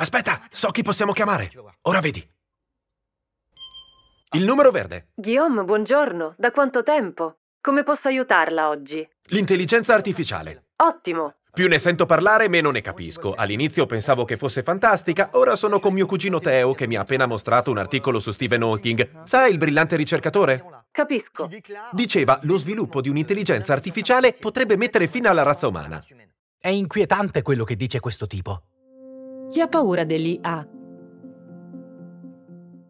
Aspetta, so chi possiamo chiamare. Ora vedi. Il numero verde. Guillaume, buongiorno. Da quanto tempo? Come posso aiutarla oggi? L'intelligenza artificiale. Ottimo. Più ne sento parlare, meno ne capisco. All'inizio pensavo che fosse fantastica, ora sono con mio cugino Teo che mi ha appena mostrato un articolo su Stephen Hawking. Sai il brillante ricercatore? Capisco. Diceva, lo sviluppo di un'intelligenza artificiale potrebbe mettere fine alla razza umana. È inquietante quello che dice questo tipo. Chi ha paura dell'IA?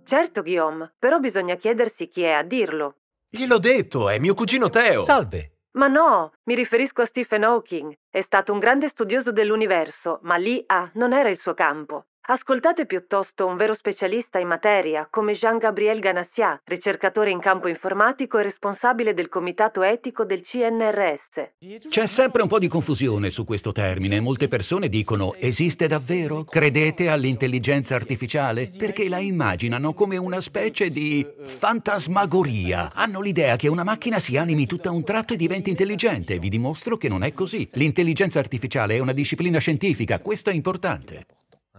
Certo, Guillaume, però bisogna chiedersi chi è a dirlo. Gliel'ho detto, è mio cugino Teo. Salve. Ma no, mi riferisco a Stephen Hawking. È stato un grande studioso dell'universo, ma l'IA non era il suo campo. Ascoltate piuttosto un vero specialista in materia come Jean-Gabriel Ganassia, ricercatore in campo informatico e responsabile del comitato etico del CNRS. C'è sempre un po' di confusione su questo termine. Molte persone dicono esiste davvero? Credete all'intelligenza artificiale? Perché la immaginano come una specie di fantasmagoria. Hanno l'idea che una macchina si animi tutta a un tratto e diventi intelligente. Vi dimostro che non è così. L'intelligenza artificiale è una disciplina scientifica, questo è importante.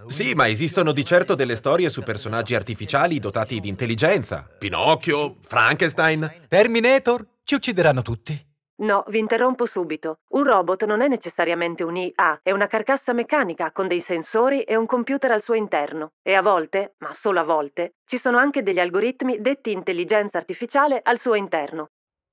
Sì, ma esistono di certo delle storie su personaggi artificiali dotati di intelligenza. Pinocchio, Frankenstein. Terminator, ci uccideranno tutti. No, vi interrompo subito. Un robot non è necessariamente un IA, è una carcassa meccanica con dei sensori e un computer al suo interno. E a volte, ma solo a volte, ci sono anche degli algoritmi detti intelligenza artificiale al suo interno.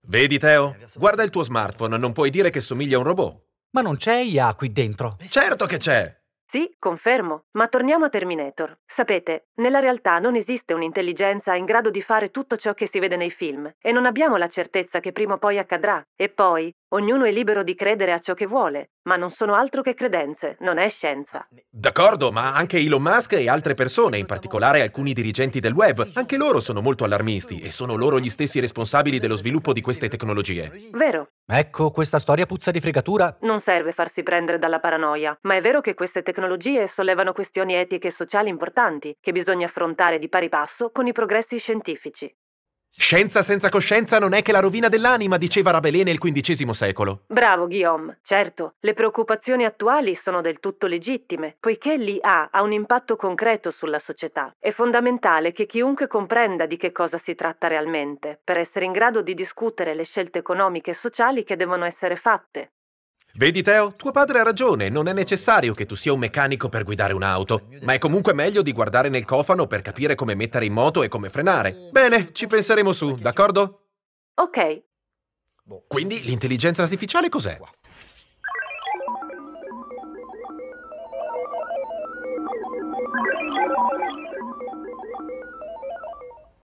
Vedi Teo? Guarda il tuo smartphone, non puoi dire che somiglia a un robot. Ma non c'è IA qui dentro. Certo che c'è! Sì, confermo, ma torniamo a Terminator. Sapete, nella realtà non esiste un'intelligenza in grado di fare tutto ciò che si vede nei film e non abbiamo la certezza che prima o poi accadrà. E poi, ognuno è libero di credere a ciò che vuole, ma non sono altro che credenze, non è scienza. Ah, d'accordo, ma anche Elon Musk e altre persone, in particolare alcuni dirigenti del web, anche loro sono molto allarmisti e sono loro gli stessi responsabili dello sviluppo di queste tecnologie. Vero, Ecco, questa storia puzza di fregatura. Non serve farsi prendere dalla paranoia, ma è vero che queste tecnologie sollevano questioni etiche e sociali importanti che bisogna affrontare di pari passo con i progressi scientifici. Scienza senza coscienza non è che la rovina dell'anima, diceva Rabelais nel XV secolo. Bravo Guillaume, certo, le preoccupazioni attuali sono del tutto legittime, poiché l'IA ha un impatto concreto sulla società. È fondamentale che chiunque comprenda di che cosa si tratta realmente, per essere in grado di discutere le scelte economiche e sociali che devono essere fatte, Vedi Teo, tuo padre ha ragione, non è necessario che tu sia un meccanico per guidare un'auto, ma è comunque meglio di guardare nel cofano per capire come mettere in moto e come frenare. Bene, ci penseremo su, d'accordo? Ok. Quindi l'intelligenza artificiale cos'è?